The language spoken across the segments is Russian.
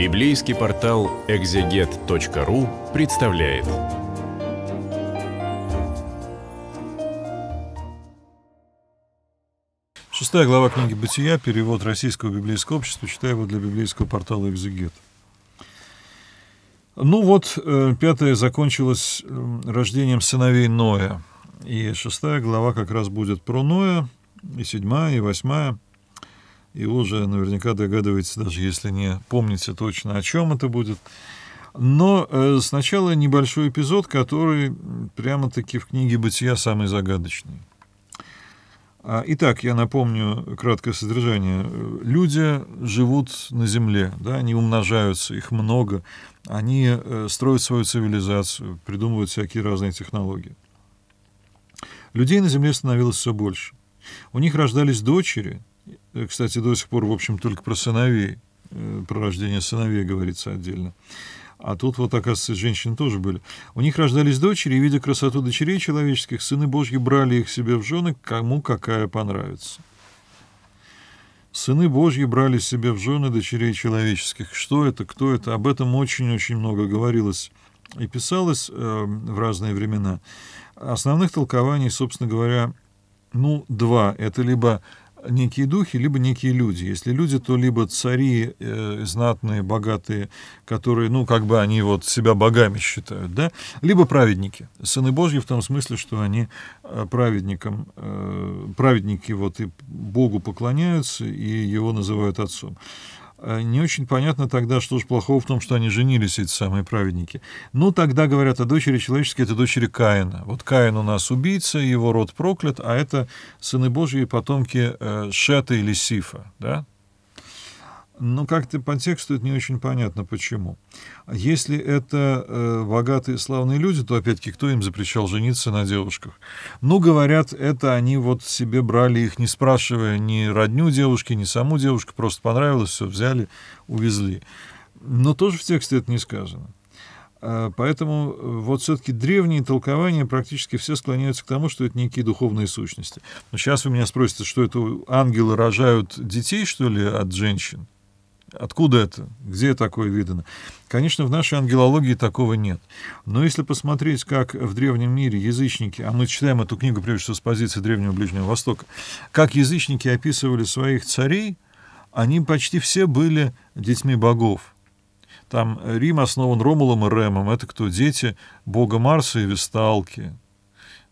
Библейский портал экзегет.ру представляет. Шестая глава книги «Бытия», перевод Российского библейского общества, читаю его для библейского портала «Экзегет». Ну вот, э, пятая закончилась э, рождением сыновей Ноя. И шестая глава как раз будет про Ноя, и седьмая, и восьмая – и вы уже наверняка догадываетесь, даже если не помните точно, о чем это будет. Но э, сначала небольшой эпизод, который прямо-таки в книге «Бытия» самый загадочный. А, итак, я напомню краткое содержание. Люди живут на Земле, да, они умножаются, их много, они э, строят свою цивилизацию, придумывают всякие разные технологии. Людей на Земле становилось все больше. У них рождались дочери, Э, кстати, до сих пор, в общем, только про сыновей, э, про рождение сыновей говорится отдельно. А тут вот, оказывается, женщины тоже были. У них рождались дочери, и, видя красоту дочерей человеческих, сыны Божьи брали их себе в жены, кому какая понравится. Сыны Божьи брали себе в жены дочерей человеческих. Что это, кто это? Об этом очень-очень много говорилось и писалось э, в разные времена. Основных толкований, собственно говоря, ну, два. Это либо некие духи, либо некие люди. Если люди, то либо цари э, знатные, богатые, которые, ну, как бы они вот себя богами считают, да, либо праведники. Сыны Божьи в том смысле, что они э, праведникам, э, праведники вот и Богу поклоняются, и его называют отцом. А, не очень понятно тогда, что же плохого в том, что они женились, эти самые праведники. Ну, тогда говорят о дочери человеческой, это дочери Каина. Вот Каин у нас убийца, его род проклят, а это сыны Божьи потомки э, Шета или Сифа, да? Ну как-то по тексту это не очень понятно, почему. А если это э, богатые славные люди, то опять-таки кто им запрещал жениться на девушках? Ну, говорят, это они вот себе брали их, не спрашивая ни родню девушки, ни саму девушку, просто понравилось, все взяли, увезли. Но тоже в тексте это не сказано. Э, поэтому э, вот все-таки древние толкования практически все склоняются к тому, что это некие духовные сущности. Но сейчас вы меня спросите, что это ангелы рожают детей, что ли, от женщин? Откуда это? Где такое видано? Конечно, в нашей ангелологии такого нет. Но если посмотреть, как в древнем мире язычники, а мы читаем эту книгу прежде всего с позиции Древнего Ближнего Востока, как язычники описывали своих царей, они почти все были детьми богов. Там Рим основан Ромулом и Ремом. Это кто? Дети бога Марса и Весталки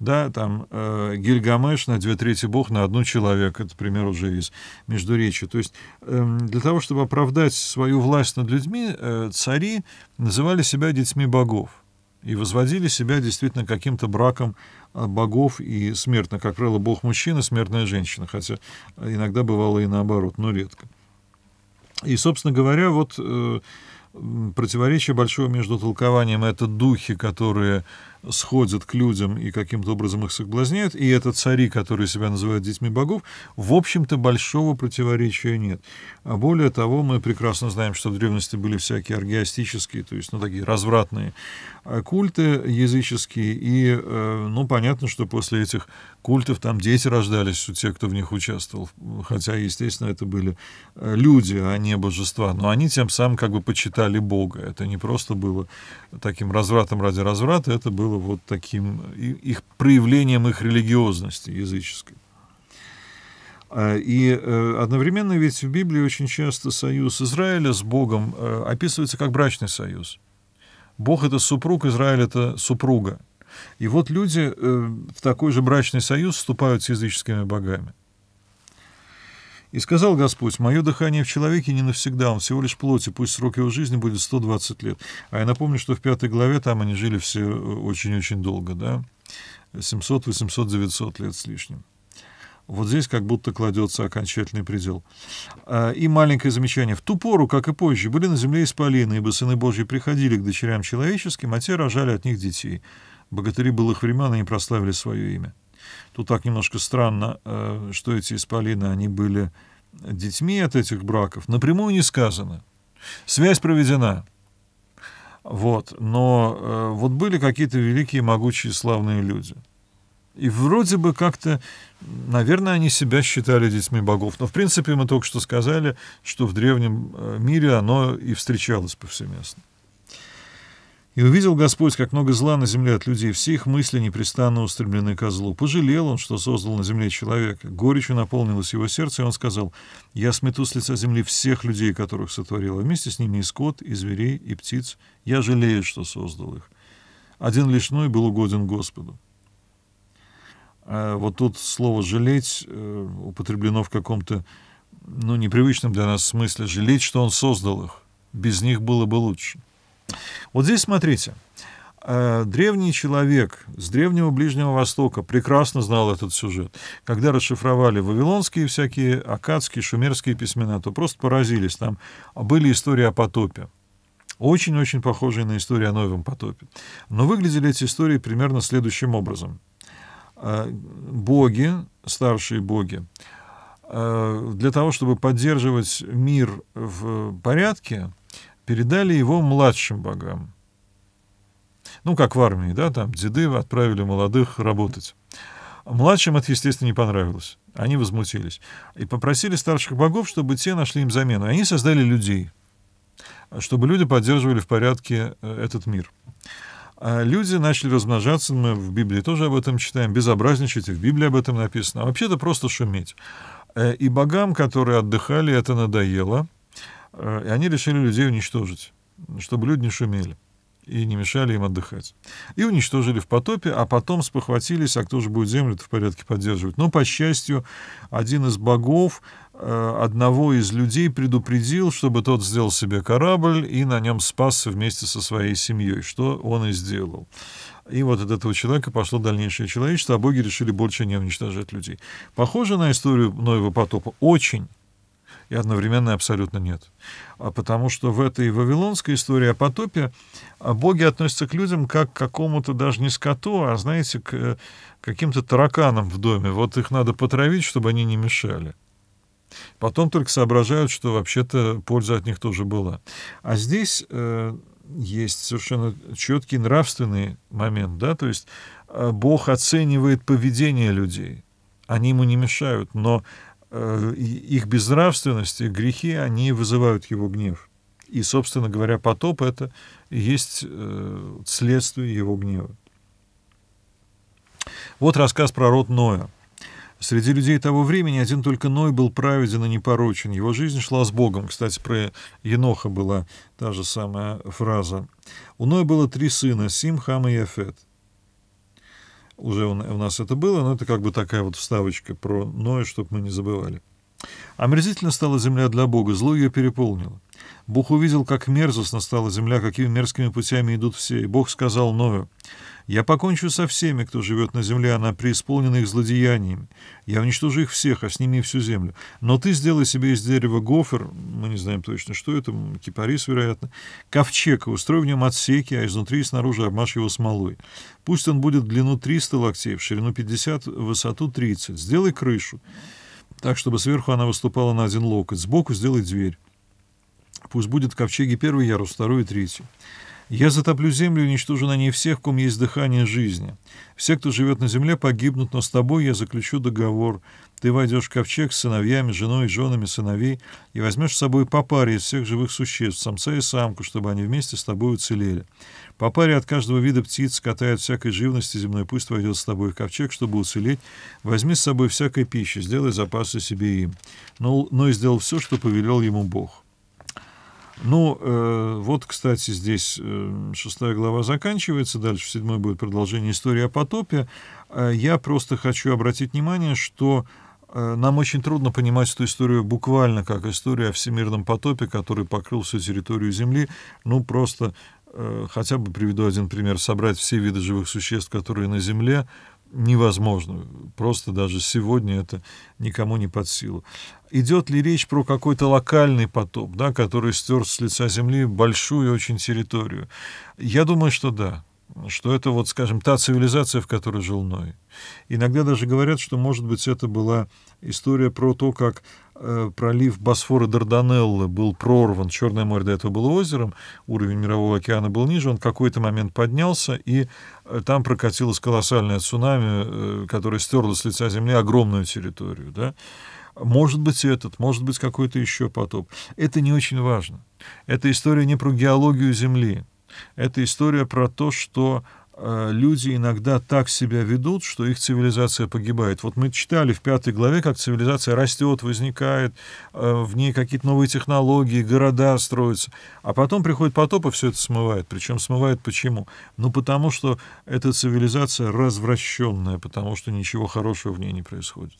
да, там э, Гильгамеш на две трети бог на одну человек, это пример уже из Междуречия. То есть э, для того, чтобы оправдать свою власть над людьми, э, цари называли себя детьми богов и возводили себя действительно каким-то браком э, богов и смертных. Как правило, бог мужчина, смертная женщина, хотя иногда бывало и наоборот, но редко. И, собственно говоря, вот... Э, противоречие большое между толкованием это духи, которые сходят к людям и каким-то образом их соблазняют, и это цари, которые себя называют детьми богов, в общем-то большого противоречия нет. А более того, мы прекрасно знаем, что в древности были всякие аргиастические, то есть ну, такие развратные э, культы языческие, и э, ну, понятно, что после этих культов там дети рождались у тех, кто в них участвовал, хотя, естественно, это были э, люди, а не божества, но они тем самым как бы почитали почитали Бога. Это не просто было таким развратом ради разврата, это было вот таким их проявлением их религиозности языческой. А, и э, одновременно ведь в Библии очень часто союз Израиля с Богом э, описывается как брачный союз. Бог — это супруг, Израиль — это супруга. И вот люди э, в такой же брачный союз вступают с языческими богами. И сказал Господь, мое дыхание в человеке не навсегда, он всего лишь плоти, пусть срок его жизни будет 120 лет. А я напомню, что в пятой главе там они жили все э, очень-очень долго, да, 700, 800, 900 лет с лишним. Вот здесь как будто кладется окончательный предел. А, и маленькое замечание. В ту пору, как и позже, были на земле исполины, ибо сыны Божьи приходили к дочерям человеческим, а те рожали от них детей. Богатыри былых времен, они прославили свое имя. Тут так немножко странно, э, что эти исполины, они были детьми от этих браков напрямую не сказано. Связь проведена. Вот. Но э, вот были какие-то великие, могучие, славные люди. И вроде бы как-то, наверное, они себя считали детьми богов. Но, в принципе, мы только что сказали, что в древнем э, мире оно и встречалось повсеместно. И увидел Господь, как много зла на земле от людей, все их мысли непрестанно устремлены ко злу. Пожалел он, что создал на земле человека. Горечью наполнилось его сердце, и он сказал, «Я смету с лица земли всех людей, которых сотворил, а вместе с ними и скот, и зверей, и птиц. Я жалею, что создал их». Один лишь был угоден Господу. А вот тут слово «жалеть» э, употреблено в каком-то, ну, непривычном для нас смысле. «Жалеть, что он создал их. Без них было бы лучше». Вот здесь смотрите. Э, древний человек с Древнего Ближнего Востока прекрасно знал этот сюжет. Когда расшифровали вавилонские всякие, акадские, шумерские письмена, то просто поразились. Там были истории о потопе очень-очень похожие на историю о Новом потопе. Но выглядели эти истории примерно следующим образом. Э, боги, старшие боги, э, для того, чтобы поддерживать мир в порядке, передали его младшим богам. Ну, как в армии, да, там деды отправили молодых работать. Младшим это, естественно, не понравилось. Они возмутились. И попросили старших богов, чтобы те нашли им замену. Они создали людей, чтобы люди поддерживали в порядке э, этот мир. А люди начали размножаться, мы в Библии тоже об этом читаем, безобразничать, и в Библии об этом написано. А вообще-то просто шуметь. Э, и богам, которые отдыхали, это надоело. Э, и они решили людей уничтожить, чтобы люди не шумели и не мешали им отдыхать. И уничтожили в потопе, а потом спохватились, а кто же будет землю-то в порядке поддерживать. Но, по счастью, один из богов э, одного из людей предупредил, чтобы тот сделал себе корабль и на нем спасся вместе со своей семьей, что он и сделал. И вот от этого человека пошло дальнейшее человечество, а боги решили больше не уничтожать людей. Похоже на историю Ноева потопа? Очень и одновременно абсолютно нет. А потому что в этой вавилонской истории о потопе а, боги относятся к людям как к какому-то даже не скоту, а, знаете, к э, каким-то тараканам в доме. Вот их надо потравить, чтобы они не мешали. Потом только соображают, что вообще-то польза от них тоже была. А здесь э, есть совершенно четкий нравственный момент, да, то есть э, Бог оценивает поведение людей. Они ему не мешают, но Э, их безнравственность, их грехи, они вызывают его гнев. И, собственно говоря, потоп — это есть э, следствие его гнева. Вот рассказ про род Ноя. Среди людей того времени один только Ной был праведен и непорочен. Его жизнь шла с Богом. Кстати, про Еноха была та же самая фраза. У Ноя было три сына — Сим, Хам и Ефет уже у нас это было, но это как бы такая вот вставочка про Ноя, чтобы мы не забывали. Омерзительно стала земля для Бога, зло ее переполнило. Бог увидел, как мерзостно стала земля, какими мерзкими путями идут все, и Бог сказал Ною, «Я покончу со всеми, кто живет на земле, она преисполнена их злодеяниями. Я уничтожу их всех, а с ними и всю землю. Но ты сделай себе из дерева гофер, мы не знаем точно, что это, кипарис, вероятно. Ковчег, устрой в нем отсеки, а изнутри и снаружи обмажь его смолой. Пусть он будет в длину 300 локтей, в ширину 50, в высоту 30. Сделай крышу, так, чтобы сверху она выступала на один локоть. Сбоку сделай дверь. Пусть будет ковчеги первый ярус, второй и третий. Я затоплю землю и уничтожу на ней всех, в ком есть дыхание жизни. Все, кто живет на земле, погибнут, но с тобой я заключу договор. Ты войдешь в ковчег с сыновьями, женой и женами сыновей и возьмешь с собой по паре из всех живых существ, самца и самку, чтобы они вместе с тобой уцелели. По паре от каждого вида птиц, кота от всякой живности земной, пусть войдет с тобой в ковчег, чтобы уцелеть. Возьми с собой всякой пищи, сделай запасы себе им. Но, ну, но и сделал все, что повелел ему Бог». Ну, э, вот, кстати, здесь э, шестая глава заканчивается, дальше в седьмой будет продолжение истории о потопе. Э, я просто хочу обратить внимание, что э, нам очень трудно понимать эту историю буквально как историю о всемирном потопе, который покрыл всю территорию Земли. Ну, просто э, хотя бы приведу один пример. Собрать все виды живых существ, которые на Земле, невозможно. Просто даже сегодня это никому не под силу. Идет ли речь про какой-то локальный потоп, да, который стер с лица земли большую очень территорию? Я думаю, что да что это вот, скажем, та цивилизация, в которой жил Ной. Иногда даже говорят, что, может быть, это была история про то, как э, пролив Босфора Дарданеллы был прорван, Черное море до этого было озером, уровень Мирового океана был ниже, он в какой-то момент поднялся, и э, там прокатилось колоссальное цунами, э, которое стерло с лица земли огромную территорию, да. Может быть, этот, может быть, какой-то еще потоп. Это не очень важно. Эта история не про геологию Земли. Это история про то, что э, люди иногда так себя ведут, что их цивилизация погибает. Вот мы читали в пятой главе, как цивилизация растет, возникает, э, в ней какие-то новые технологии, города строятся, а потом приходит потоп и все это смывает. Причем смывает почему? Ну, потому что эта цивилизация развращенная, потому что ничего хорошего в ней не происходит.